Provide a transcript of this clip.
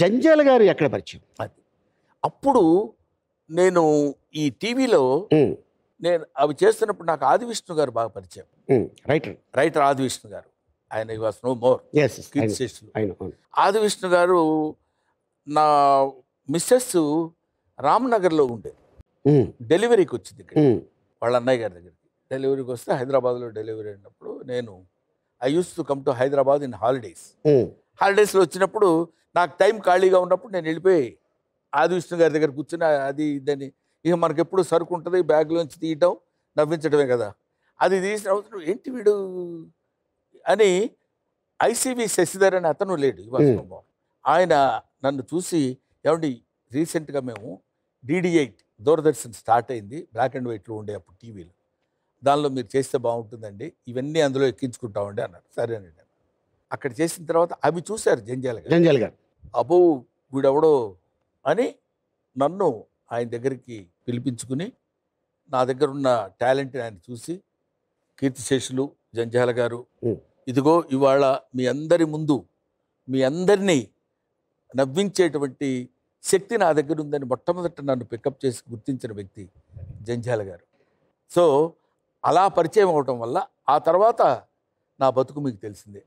జంజాల గారు ఎక్కడ పరిచయం అది అప్పుడు నేను ఈ టీవీలో నేను అవి చేస్తున్నప్పుడు నాకు ఆది విష్ణు గారు బాగా పరిచయం రైటర్ రైటర్ విష్ణు గారు ఆయన వాస్ నో మోర్ విష్ణు గారు నా మిస్సెస్ నగర్లో ఉండే డెలివరీకి వచ్చింది ఇక్కడ వాళ్ళ అన్నయ్య గారి దగ్గరికి డెలివరీకి వస్తే హైదరాబాద్లో డెలివరీ అయినప్పుడు నేను I use to come to Hyderabad in holidays హాలిడేస్లో వచ్చినప్పుడు నాకు టైం ఖాళీగా ఉన్నప్పుడు నేను వెళ్ళిపోయి ఆదివిష్ణు గారి దగ్గర కూర్చుని అది ఇదని ఇక మనకి ఎప్పుడు సరుకు ఉంటుంది బ్యాగ్లోంచి తీయటం నవ్వించడమే కదా అది తీసిన అవసరం ఏంటి వీడు అని ఐసీబీ శశిధర్ అని అతను లేడు ఇవాళ ఆయన నన్ను చూసి ఏమండి రీసెంట్గా మేము డీడీ ఎయిట్ దూరదర్శన్ స్టార్ట్ అయింది బ్లాక్ అండ్ వైట్లో ఉండే అప్పుడు టీవీలు దానిలో మీరు చేస్తే బాగుంటుందండి ఇవన్నీ అందులో ఎక్కించుకుంటామండి అన్నారు సరేనండి అక్కడ చేసిన తర్వాత అవి చూశారు జంజాల గారు జంజాల గారు అబో వీడెవడో అని నన్ను ఆయన దగ్గరికి పిలిపించుకుని నా దగ్గర ఉన్న టాలెంట్ని ఆయన చూసి కీర్తిశేషులు జంజాల గారు ఇదిగో ఇవాళ మీ అందరి ముందు మీ అందరినీ నవ్వించేటువంటి శక్తి నా దగ్గర ఉందని మొట్టమొదట నన్ను పికప్ చేసి గుర్తించిన వ్యక్తి జంజాల గారు సో అలా పరిచయం అవటం వల్ల ఆ తర్వాత నా బతుకు మీకు తెలిసిందే